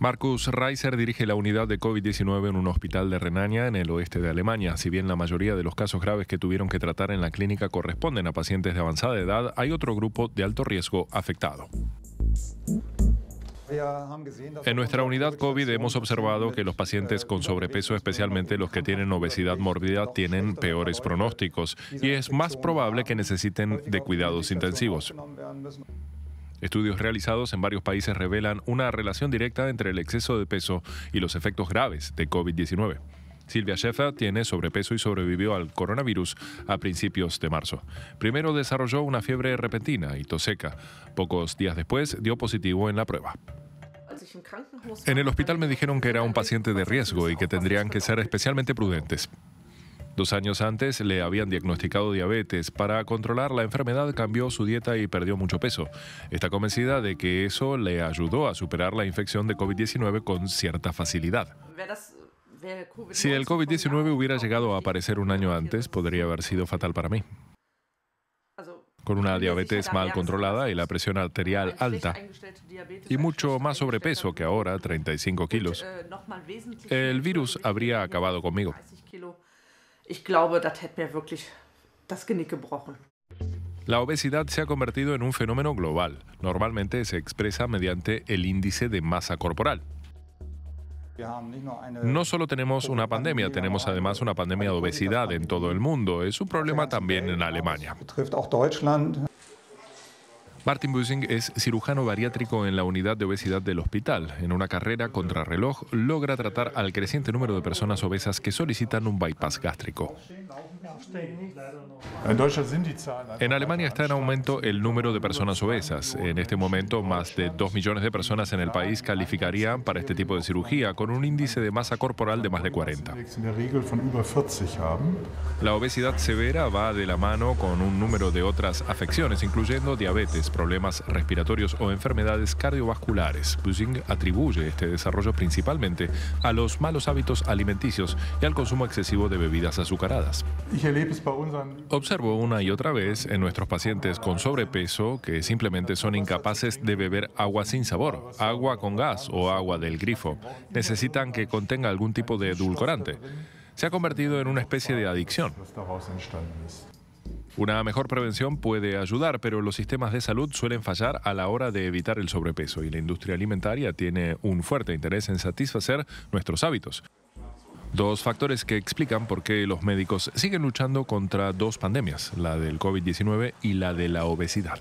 Marcus Reiser dirige la unidad de COVID-19 en un hospital de Renania, en el oeste de Alemania. Si bien la mayoría de los casos graves que tuvieron que tratar en la clínica corresponden a pacientes de avanzada edad, hay otro grupo de alto riesgo afectado. En nuestra unidad COVID hemos observado que los pacientes con sobrepeso, especialmente los que tienen obesidad mórbida, tienen peores pronósticos y es más probable que necesiten de cuidados intensivos. Estudios realizados en varios países revelan una relación directa entre el exceso de peso y los efectos graves de COVID-19. Silvia Sheffa tiene sobrepeso y sobrevivió al coronavirus a principios de marzo. Primero desarrolló una fiebre repentina y tos seca. Pocos días después dio positivo en la prueba. En el hospital me dijeron que era un paciente de riesgo y que tendrían que ser especialmente prudentes. Dos años antes le habían diagnosticado diabetes. Para controlar la enfermedad cambió su dieta y perdió mucho peso. Está convencida de que eso le ayudó a superar la infección de COVID-19 con cierta facilidad. Si el COVID-19 hubiera llegado a aparecer un año antes, podría haber sido fatal para mí. Con una diabetes mal controlada y la presión arterial alta y mucho más sobrepeso que ahora, 35 kilos, el virus habría acabado conmigo glaube, Genick La obesidad se ha convertido en un fenómeno global. Normalmente se expresa mediante el índice de masa corporal. No solo tenemos una pandemia, tenemos además una pandemia de obesidad en todo el mundo. Es un problema también en Alemania. Martin Busing es cirujano bariátrico en la unidad de obesidad del hospital. En una carrera contrarreloj logra tratar al creciente número de personas obesas que solicitan un bypass gástrico. En Alemania está en aumento el número de personas obesas. En este momento, más de 2 millones de personas en el país calificarían para este tipo de cirugía, con un índice de masa corporal de más de 40. La obesidad severa va de la mano con un número de otras afecciones, incluyendo diabetes, problemas respiratorios o enfermedades cardiovasculares. Busing atribuye este desarrollo principalmente a los malos hábitos alimenticios y al consumo excesivo de bebidas azucaradas. Observo una y otra vez en nuestros pacientes con sobrepeso que simplemente son incapaces de beber agua sin sabor, agua con gas o agua del grifo. Necesitan que contenga algún tipo de edulcorante. Se ha convertido en una especie de adicción. Una mejor prevención puede ayudar, pero los sistemas de salud suelen fallar a la hora de evitar el sobrepeso y la industria alimentaria tiene un fuerte interés en satisfacer nuestros hábitos. Dos factores que explican por qué los médicos siguen luchando contra dos pandemias, la del COVID-19 y la de la obesidad.